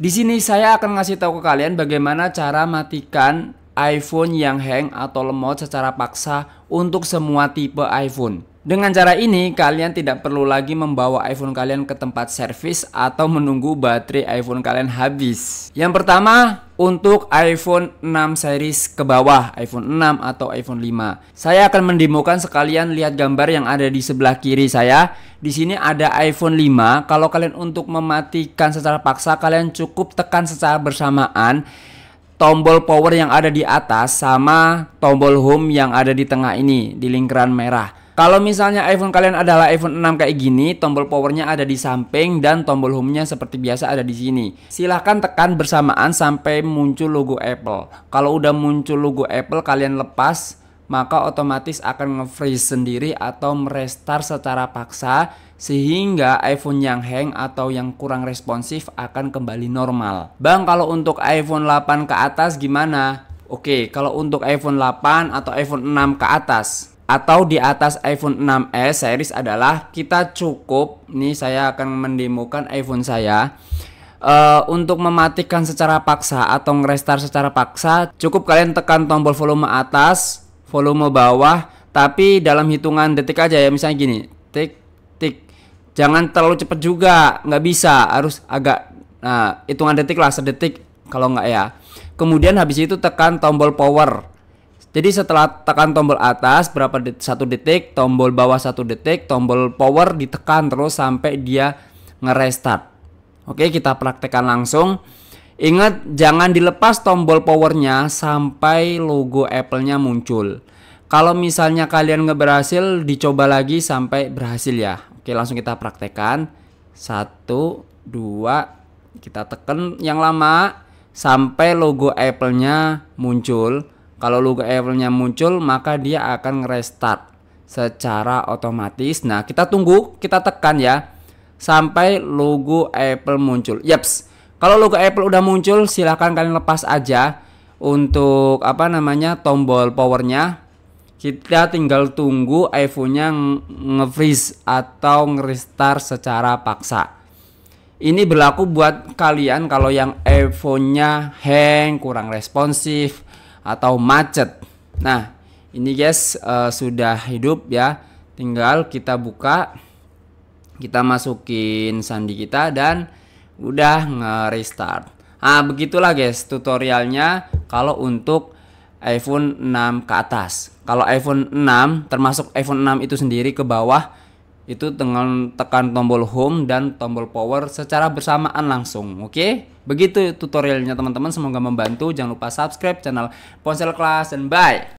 Di sini saya akan ngasih tahu ke kalian bagaimana cara matikan iPhone yang hang atau lemot secara paksa untuk semua tipe iPhone. Dengan cara ini kalian tidak perlu lagi membawa iPhone kalian ke tempat servis atau menunggu baterai iPhone kalian habis. Yang pertama untuk iPhone 6 series ke bawah, iPhone 6 atau iPhone 5. Saya akan mendemokan sekalian lihat gambar yang ada di sebelah kiri saya di sini ada iPhone 5. Kalau kalian untuk mematikan secara paksa, kalian cukup tekan secara bersamaan tombol power yang ada di atas sama tombol home yang ada di tengah ini di lingkaran merah. Kalau misalnya iPhone kalian adalah iPhone 6 kayak gini, tombol powernya ada di samping dan tombol home-nya seperti biasa ada di sini. Silahkan tekan bersamaan sampai muncul logo Apple. Kalau udah muncul logo Apple, kalian lepas maka otomatis akan nge-freeze sendiri atau merestart secara paksa sehingga iPhone yang hang atau yang kurang responsif akan kembali normal. Bang, kalau untuk iPhone 8 ke atas gimana? Oke, kalau untuk iPhone 8 atau iPhone 6 ke atas atau di atas iPhone 6s series adalah kita cukup nih saya akan mendemokan iPhone saya uh, untuk mematikan secara paksa atau ngerestar secara paksa cukup kalian tekan tombol volume atas volume bawah tapi dalam hitungan detik aja ya misalnya gini tik tik jangan terlalu cepat juga nggak bisa harus agak nah hitungan detik lah sedetik kalau nggak ya kemudian habis itu tekan tombol power jadi setelah tekan tombol atas berapa detik satu detik tombol bawah satu detik tombol power ditekan terus sampai dia ngerestart oke kita praktekkan langsung Ingat jangan dilepas tombol powernya sampai logo Apple-nya muncul. Kalau misalnya kalian berhasil, dicoba lagi sampai berhasil ya. Oke langsung kita praktekan. Satu, dua, kita tekan yang lama sampai logo Apple-nya muncul. Kalau logo Apple-nya muncul maka dia akan restart secara otomatis. Nah kita tunggu, kita tekan ya sampai logo Apple muncul. Yaps kalau logo Apple udah muncul, silahkan kalian lepas aja untuk apa namanya tombol powernya. Kita tinggal tunggu iPhone-nya nge-freeze atau nge-restart secara paksa. Ini berlaku buat kalian kalau yang iPhone-nya hang, kurang responsif, atau macet. Nah, ini guys uh, sudah hidup ya. Tinggal kita buka, kita masukin sandi kita dan udah nge-restart. Nah, begitulah guys tutorialnya kalau untuk iPhone 6 ke atas. Kalau iPhone 6 termasuk iPhone 6 itu sendiri ke bawah itu dengan tekan tombol home dan tombol power secara bersamaan langsung. Oke? Okay? Begitu tutorialnya teman-teman, semoga membantu. Jangan lupa subscribe channel Ponsel Kelas dan bye.